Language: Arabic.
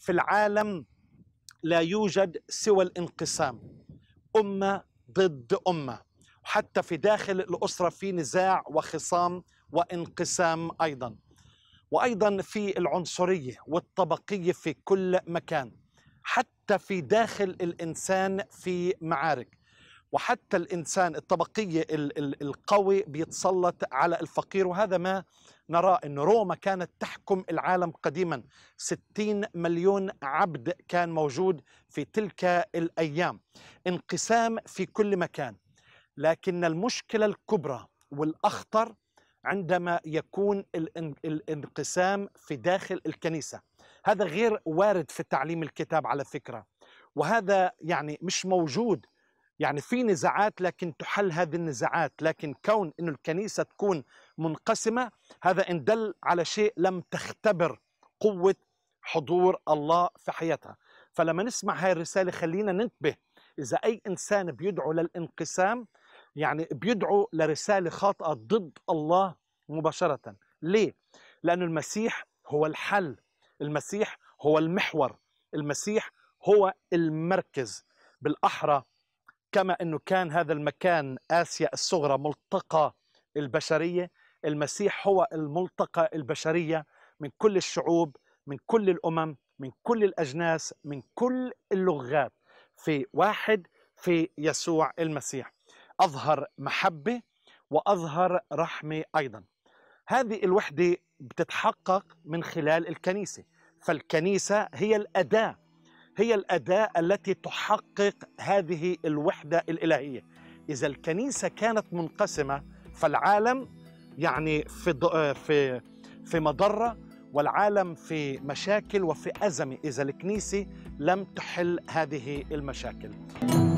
في العالم لا يوجد سوى الانقسام أمة ضد أمة حتى في داخل الأسرة في نزاع وخصام وانقسام أيضا وأيضا في العنصرية والطبقية في كل مكان حتى في داخل الإنسان في معارك وحتى الإنسان الطبقية القوي بيتسلط على الفقير وهذا ما نرى أن روما كانت تحكم العالم قديما 60 مليون عبد كان موجود في تلك الأيام انقسام في كل مكان لكن المشكلة الكبرى والأخطر عندما يكون الانقسام في داخل الكنيسة هذا غير وارد في تعليم الكتاب على فكرة وهذا يعني مش موجود يعني في نزاعات لكن تحل هذه النزاعات لكن كون أن الكنيسة تكون منقسمة هذا إن دل على شيء لم تختبر قوة حضور الله في حياتها فلما نسمع هاي الرسالة خلينا ننتبه إذا أي إنسان بيدعو للانقسام يعني بيدعو لرسالة خاطئة ضد الله مباشرة ليه؟ لأن المسيح هو الحل المسيح هو المحور المسيح هو المركز بالأحرى كما أنه كان هذا المكان آسيا الصغرى ملتقى البشرية المسيح هو الملتقى البشرية من كل الشعوب من كل الأمم من كل الأجناس من كل اللغات في واحد في يسوع المسيح أظهر محبة وأظهر رحمة أيضا هذه الوحدة بتتحقق من خلال الكنيسة فالكنيسة هي الأداة هي الأداة التي تحقق هذه الوحدة الإلهية إذا الكنيسة كانت منقسمة فالعالم يعني في, آه، في, في مضرة والعالم في مشاكل وفي أزمة إذا الكنيسة لم تحل هذه المشاكل